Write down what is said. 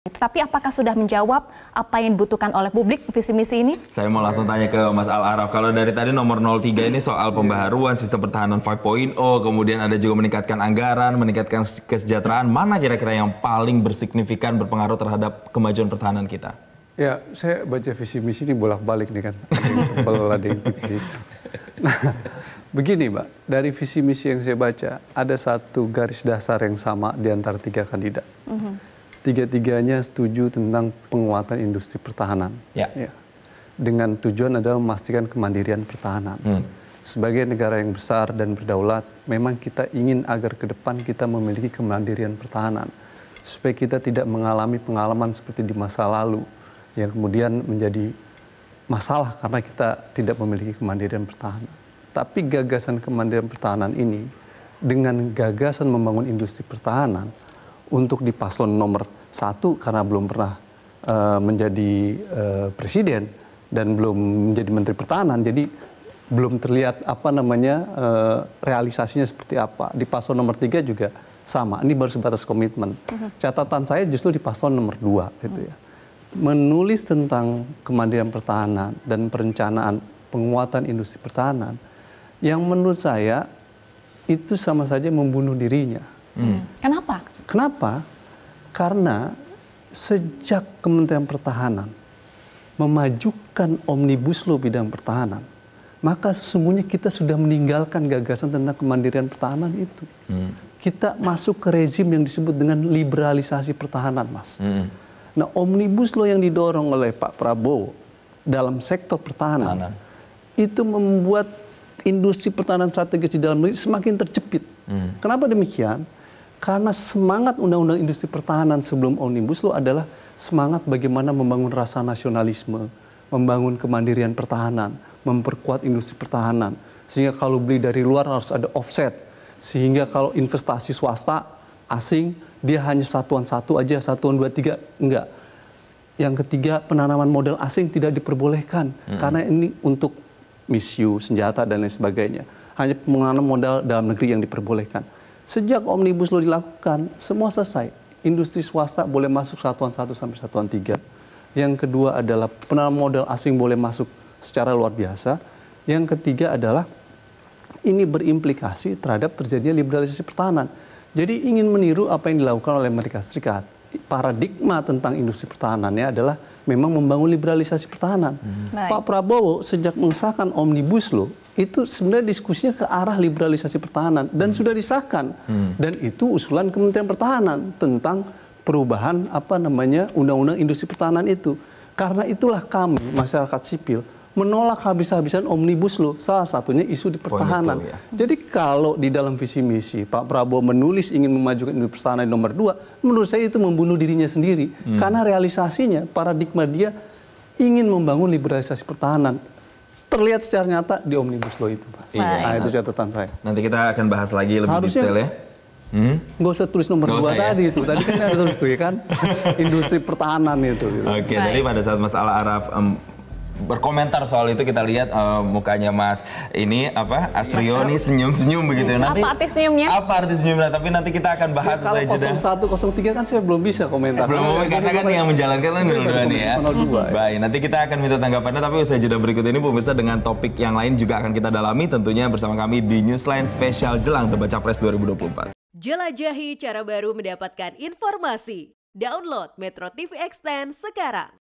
Tapi apakah sudah menjawab apa yang dibutuhkan oleh publik visi misi ini? Saya mau langsung tanya ke Mas Al Araf. Kalau dari tadi nomor 03 ini soal pembaharuan sistem pertahanan 5.0, kemudian ada juga meningkatkan anggaran, meningkatkan kesejahteraan. Mana kira-kira yang paling bersignifikan berpengaruh terhadap kemajuan pertahanan kita? Ya, saya baca visi misi ini bolak-balik nih kan. Ada yang ada yang tipis. Nah, begini Mbak, dari visi misi yang saya baca, ada satu garis dasar yang sama di antara tiga kandidat. Mm -hmm tiga-tiganya setuju tentang penguatan industri pertahanan. Ya. ya. Dengan tujuan adalah memastikan kemandirian pertahanan. Hmm. Sebagai negara yang besar dan berdaulat, memang kita ingin agar ke depan kita memiliki kemandirian pertahanan supaya kita tidak mengalami pengalaman seperti di masa lalu yang kemudian menjadi masalah karena kita tidak memiliki kemandirian pertahanan. Tapi gagasan kemandirian pertahanan ini dengan gagasan membangun industri pertahanan untuk di paslon nomor satu karena belum pernah uh, menjadi uh, presiden dan belum menjadi menteri pertahanan, jadi belum terlihat apa namanya uh, realisasinya seperti apa. Di paslon nomor tiga juga sama. Ini baru sebatas komitmen. Mhm. Catatan saya justru di paslon nomor dua, gitu ya. Menulis tentang kemandirian pertahanan dan perencanaan penguatan industri pertahanan, yang menurut saya itu sama saja membunuh dirinya. Hmm. Kenapa? Kenapa? Karena sejak Kementerian Pertahanan memajukan omnibus law bidang pertahanan, maka sesungguhnya kita sudah meninggalkan gagasan tentang kemandirian pertahanan itu. Hmm. Kita masuk ke rezim yang disebut dengan liberalisasi pertahanan, Mas. Hmm. Nah, omnibus law yang didorong oleh Pak Prabowo dalam sektor pertahanan, pertahanan. itu membuat industri pertahanan strategis di dalam negeri semakin terjepit. Hmm. Kenapa demikian? Karena semangat Undang-Undang Industri Pertahanan sebelum Omnibus Law adalah semangat bagaimana membangun rasa nasionalisme, membangun kemandirian pertahanan, memperkuat industri pertahanan. Sehingga kalau beli dari luar harus ada offset. Sehingga kalau investasi swasta asing dia hanya satuan satu aja, satuan dua tiga enggak. Yang ketiga penanaman modal asing tidak diperbolehkan -hmm. karena ini untuk misiu senjata dan lain sebagainya. Hanya penanaman modal dalam negeri yang diperbolehkan Sejak Omnibus Law dilakukan, semua selesai. Industri swasta boleh masuk satuan satu sampai satuan tiga. Yang kedua adalah penanam modal asing boleh masuk secara luar biasa. Yang ketiga adalah ini berimplikasi terhadap terjadinya liberalisasi pertahanan. Jadi ingin meniru apa yang dilakukan oleh Amerika Serikat. Paradigma tentang industri pertahanannya adalah memang membangun liberalisasi pertahanan. Hmm. Pak Prabowo sejak mengesahkan Omnibus Law itu sebenarnya diskusinya ke arah liberalisasi pertahanan dan hmm. sudah disahkan hmm. dan itu usulan Kementerian Pertahanan tentang perubahan apa namanya undang-undang industri pertahanan itu karena itulah kami masyarakat sipil menolak habis-habisan omnibus loh salah satunya isu di oh, pertahanan. Oh, ya. Jadi kalau di dalam visi misi Pak Prabowo menulis ingin memajukan industri pertahanan nomor dua, menurut saya itu membunuh dirinya sendiri hmm. karena realisasinya paradigma dia ingin membangun liberalisasi pertahanan terlihat secara nyata di omnibus law itu. pak. Iya. Nah, itu catatan saya. Nanti kita akan bahas lagi lebih Harusnya, detail ya. Hmm? Gak usah tulis nomor 2 dua ya? tadi itu. Tadi kan ada tulis tuh ya kan industri pertahanan itu. Gitu. Oke, okay, jadi pada saat Mas Al Araf um, berkomentar soal itu kita lihat uh, mukanya Mas ini apa Astrio nih senyum-senyum begitu hmm. nanti apa arti senyumnya apa arti senyumnya tapi nanti kita akan ya, bahas ya, kalau 0103 kan saya belum bisa komentar belum mau karena kan yang menjalankan kan ya. dua nih ya baik nanti kita akan minta tanggapannya tapi usai jeda berikut ini pemirsa dengan topik yang lain juga akan kita dalami tentunya bersama kami di Newsline Special jelang debat Capres 2024 Jelajahi cara baru mendapatkan informasi. Download Metro TV Extend sekarang.